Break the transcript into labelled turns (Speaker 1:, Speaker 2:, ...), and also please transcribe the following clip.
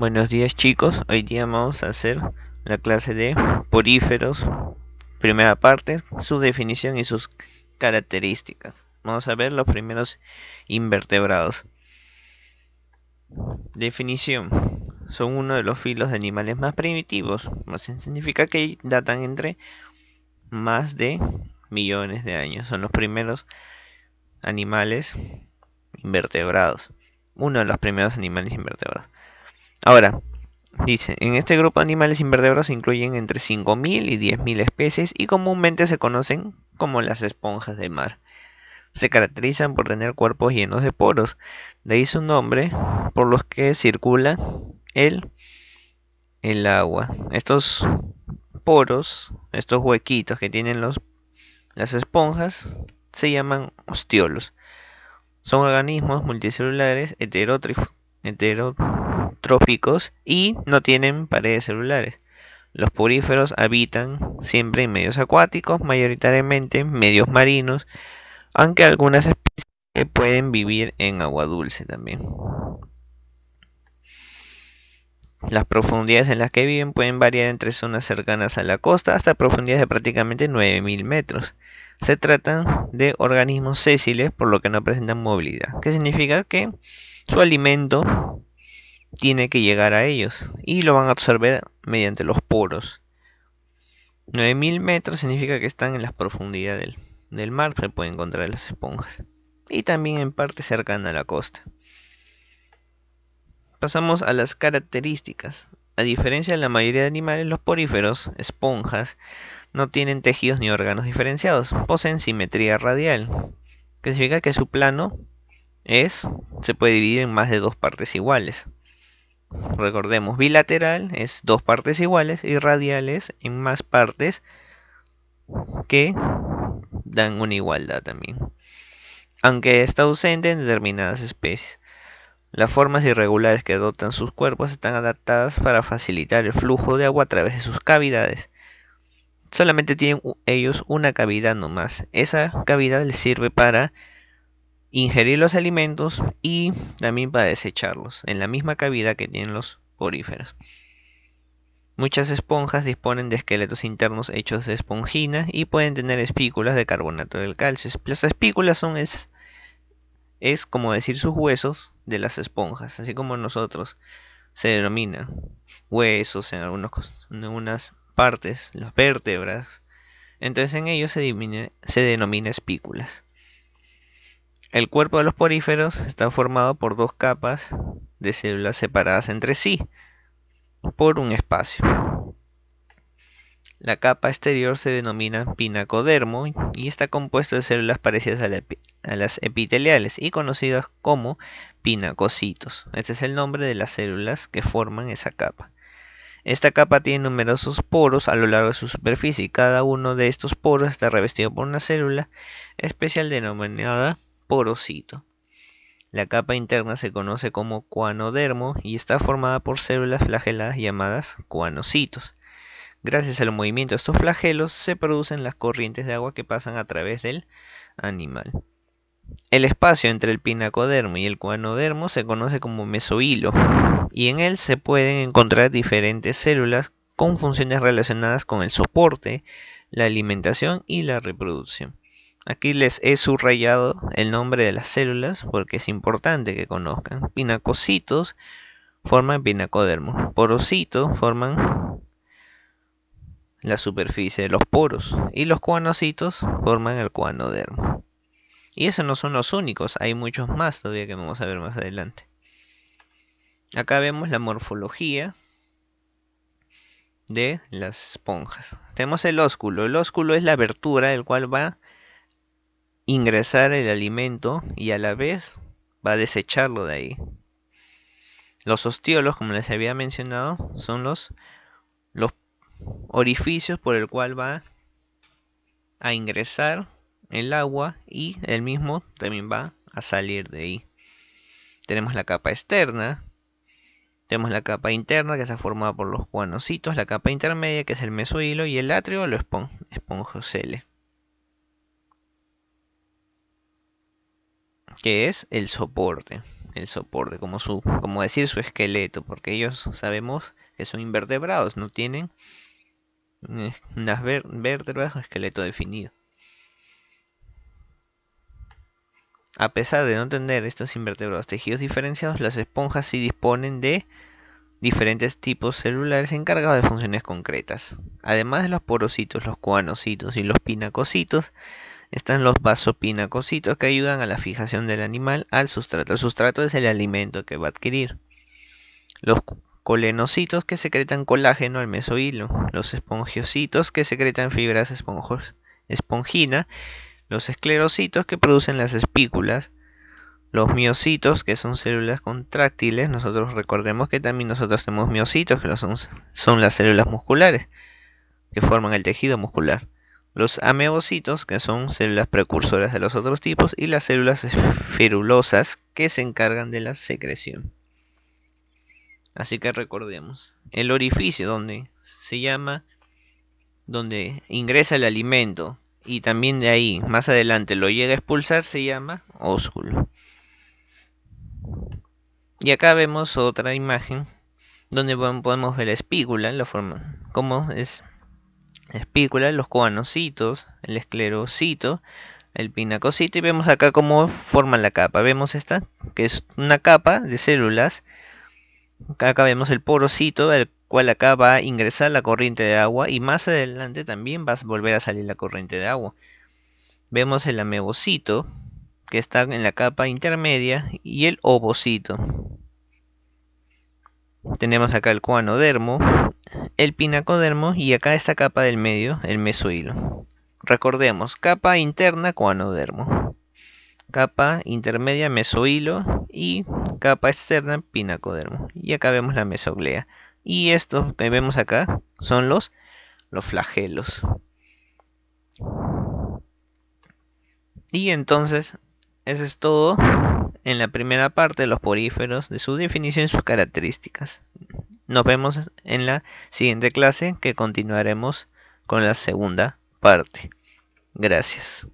Speaker 1: Buenos días chicos, hoy día vamos a hacer la clase de poríferos, primera parte, su definición y sus características. Vamos a ver los primeros invertebrados. Definición. Son uno de los filos de animales más primitivos, más significa que datan entre más de millones de años. Son los primeros animales invertebrados. Uno de los primeros animales invertebrados Ahora, dice, en este grupo de animales invertebrados se incluyen entre 5.000 y 10.000 especies y comúnmente se conocen como las esponjas de mar. Se caracterizan por tener cuerpos llenos de poros, de ahí su nombre, por los que circula el, el agua. Estos poros, estos huequitos que tienen las esponjas, se llaman osteolos, Son organismos multicelulares heterótrofos, trópicos y no tienen paredes celulares. Los poríferos habitan siempre en medios acuáticos, mayoritariamente medios marinos, aunque algunas especies pueden vivir en agua dulce también. Las profundidades en las que viven pueden variar entre zonas cercanas a la costa hasta profundidades de prácticamente 9.000 metros. Se tratan de organismos sésiles por lo que no presentan movilidad, que significa que su alimento tiene que llegar a ellos y lo van a absorber mediante los poros. 9000 metros significa que están en las profundidades del, mar, se pueden encontrar las esponjas. Y también en parte cercana a la costa. Pasamos a las características. A diferencia de la mayoría de animales, los poríferos, esponjas, no tienen tejidos ni órganos diferenciados. Poseen simetría radial, que significa que su plano es, se puede dividir en más de dos partes iguales recordemos, bilateral es dos partes iguales y radiales en más partes que dan una igualdad también. Aunque está ausente en determinadas especies. Las formas irregulares que dotan sus cuerpos están adaptadas para facilitar el flujo de agua a través de sus cavidades. Solamente tienen ellos una cavidad nomás. Esa cavidad les sirve para ingerir los alimentos y también para desecharlos en la misma cavidad que tienen los poríferos. Muchas esponjas disponen de esqueletos internos hechos de esponjina y pueden tener espículas de carbonato del calcio. Las espículas son es, es como decir sus huesos de las esponjas, así como nosotros se denominan huesos en algunas partes, las vértebras. Entonces en ellos se, se denomina espículas. El cuerpo de los poríferos está formado por dos capas de células separadas entre sí por un espacio. La capa exterior se denomina pinacodermo y está compuesta de células parecidas a, las epiteliales y conocidas como pinacocitos. Este es el nombre de las células que forman esa capa. Esta capa tiene numerosos poros a lo largo de su superficie y cada uno de estos poros está revestido por una célula especial denominada porocito. La capa interna se conoce como cuanodermo y está formada por células flageladas llamadas cuanocitos. Gracias al movimiento de estos flagelos se producen las corrientes de agua que pasan a través del animal. El espacio entre el pinacodermo y el cuanodermo se conoce como mesohilo y en él se pueden encontrar diferentes células con funciones relacionadas con el soporte, la alimentación y la reproducción. Aquí les he subrayado el nombre de las células porque es importante que conozcan. Pinacocitos forman pinacodermo. Porocitos forman la superficie de los poros. Y los cuanocitos forman el cuanodermo. Y esos no son los únicos, hay muchos más todavía que vamos a ver más adelante. Acá vemos la morfología de las esponjas. Tenemos el ósculo. El ósculo es la abertura del cual va ingresar el alimento y a la vez va a desecharlo de ahí. Los osteolos, como les había mencionado, son los, los orificios por el cual va a ingresar el agua y el mismo también va a salir de ahí. Tenemos la capa externa, tenemos la capa interna que está formada por los guanocitos, la capa intermedia que es el mesohilo y el atrio o lo espon que es el soporte. El soporte, como, su, como decir su esqueleto, porque ellos sabemos que son invertebrados, no tienen eh, unas vértebras o esqueleto definido. A pesar de no tener estos invertebrados tejidos diferenciados, las esponjas sí disponen de diferentes tipos celulares encargados de funciones concretas. Además de los porocitos, los cuanocitos y los pinacocitos, están los vasopinacocitos que ayudan a la fijación del animal al sustrato. El sustrato es el alimento que va a adquirir. Los colenocitos que secretan colágeno al mesohilo. Los espongiocitos que secretan fibras esponjos, espongina. Los esclerocitos que producen las espículas. Los miocitos, que son células contráctiles, nosotros recordemos que también nosotros tenemos miocitos, que son las células musculares, que forman el tejido muscular los amebocitos, que son células precursoras de los otros tipos, y las células esferulosas, que se encargan de la secreción. Así que recordemos, el orificio donde se llama, donde ingresa el alimento y también de ahí, más adelante, lo llega a expulsar, se llama ósculo. Y acá vemos otra imagen donde podemos ver la espícula, la forma, cómo es espícula, los coanocitos, el esclerocito, el pinacocito y vemos acá cómo forman la capa. Vemos esta, que es una capa de células. Acá vemos el porocito, el cual acá va a ingresar la corriente de agua y más adelante también va a volver a salir la corriente de agua. Vemos el amebocito, que está en la capa intermedia, y el ovocito. Tenemos acá el cuanodermo, el pinacodermo y acá esta capa del medio, el mesohilo. Recordemos, capa interna cuanodermo. capa intermedia mesohilo y capa externa pinacodermo. Y acá vemos la mesoglea. Y esto que vemos acá son los, los flagelos. Y entonces, eso es todo en la primera parte de los poríferos, de su definición y sus características. Nos vemos en la siguiente clase que continuaremos con la segunda parte. Gracias.